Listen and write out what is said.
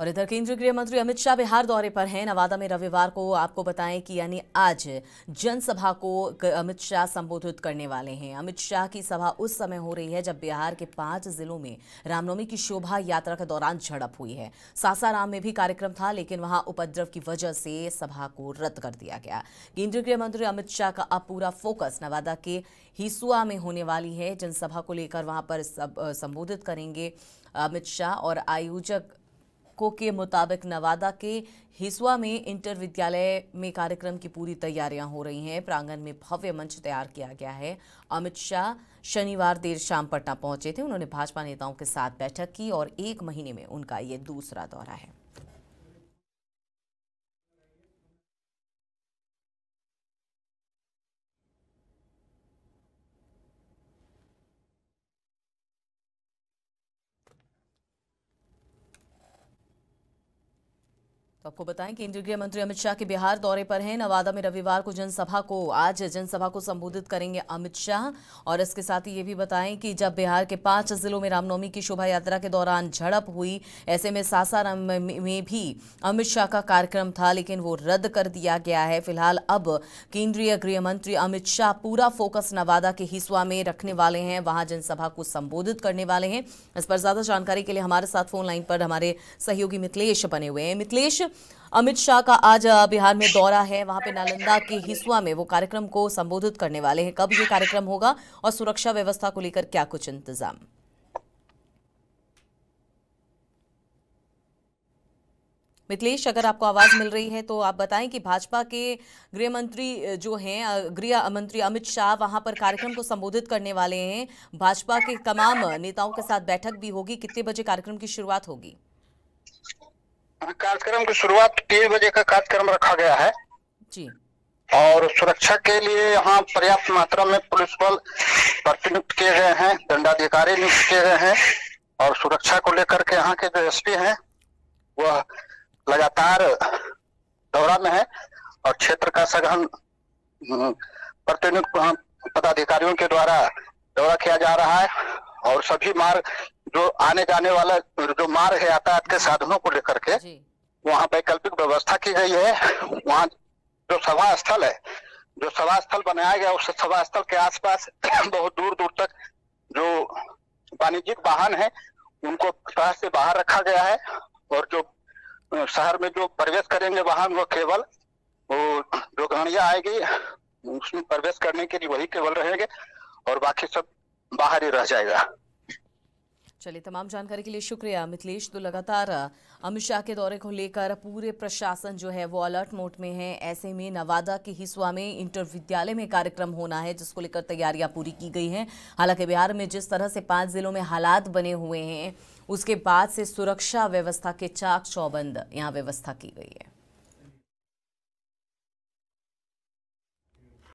और इधर केंद्रीय गृह मंत्री अमित शाह बिहार दौरे पर हैं नवादा में रविवार को आपको बताएं कि यानी आज जनसभा को अमित शाह संबोधित करने वाले हैं अमित शाह की सभा उस समय हो रही है जब बिहार के पांच जिलों में रामनवमी की शोभा यात्रा के दौरान झड़प हुई है सासाराम में भी कार्यक्रम था लेकिन वहां उपद्रव की वजह से सभा को रद्द कर दिया गया केंद्रीय गृह मंत्री अमित शाह का अब पूरा फोकस नवादा के हिसुआ में होने वाली है जनसभा को लेकर वहां पर संबोधित करेंगे अमित शाह और आयोजक आपको के मुताबिक नवादा के हिसवा में इंटर विद्यालय में कार्यक्रम की पूरी तैयारियां हो रही हैं प्रांगण में भव्य मंच तैयार किया गया है अमित शाह शनिवार देर शाम पटना पहुंचे थे उन्होंने भाजपा नेताओं के साथ बैठक की और एक महीने में उनका ये दूसरा दौरा है तो आपको बताएं केंद्रीय गृह मंत्री अमित शाह के बिहार दौरे पर हैं नवादा में रविवार को जनसभा को आज जनसभा को संबोधित करेंगे अमित शाह और इसके साथ ही ये भी बताएं कि जब बिहार के पांच जिलों में रामनवमी की शोभा यात्रा के दौरान झड़प हुई ऐसे में सासाराम में भी अमित शाह का कार्यक्रम था लेकिन वो रद्द कर दिया गया है फिलहाल अब केंद्रीय गृह मंत्री अमित शाह पूरा फोकस नवादा के हिस्सा में रखने वाले हैं वहां जनसभा को संबोधित करने वाले हैं इस पर ज्यादा जानकारी के लिए हमारे साथ फोन लाइन पर हमारे सहयोगी मिथिलेश बने हुए हैं मिथिलेश अमित शाह का आज बिहार में दौरा है वहां पे नालंदा के हिसुआ में वो कार्यक्रम को संबोधित करने वाले हैं कब ये कार्यक्रम होगा और सुरक्षा व्यवस्था को लेकर क्या कुछ इंतजाम मिथिलेश अगर आपको आवाज मिल रही है तो आप बताएं कि भाजपा के गृह मंत्री जो हैं गृह मंत्री अमित शाह वहां पर कार्यक्रम को संबोधित करने वाले हैं भाजपा के तमाम नेताओं के साथ बैठक भी होगी कितने बजे कार्यक्रम की शुरुआत होगी कार्यक्रम की शुरुआत तीन बजे का कार्यक्रम रखा गया है जी और सुरक्षा के लिए यहाँ पर्याप्त मात्रा में पुलिस बल प्रतिनियुक्त किए गए हैं दंडाधिकारी नियुक्त किए गए हैं और सुरक्षा को लेकर के यहाँ के जो एसपी हैं वह लगातार दौरा में है और क्षेत्र का सघन हम्म, प्रतिनियुक्त हाँ, पदाधिकारियों के द्वारा दौरा किया जा रहा है और सभी मार्ग जो आने जाने वाला जो मार्ग है यातायात के साधनों को लेकर के वहाँ वैकल्पिक व्यवस्था की गई है वहाँ जो सभा स्थल है जो सभा स्थल बनाया गया उस सभा स्थल के आसपास बहुत दूर दूर तक जो वाणिज्यिक वाहन है उनको शहर से बाहर रखा गया है और जो शहर में जो प्रवेश करेंगे वाहन वो केवल वो जो गणिया आएगी उसमें प्रवेश करने के लिए वही केवल रहेंगे और बाकी सब बाहर ही रह जाएगा चलिए तमाम जानकारी के लिए शुक्रिया मिथिलेश तो लगातार अमित शाह के दौरे को लेकर पूरे प्रशासन जो है वो अलर्ट मोड में है ऐसे में नवादा के हिस्सा में इंटर विद्यालय में कार्यक्रम होना है जिसको लेकर तैयारियां पूरी की गई हैं हालांकि बिहार में जिस तरह से पांच जिलों में हालात बने हुए हैं उसके बाद से सुरक्षा व्यवस्था के चाक चौबंद यहाँ व्यवस्था की गई है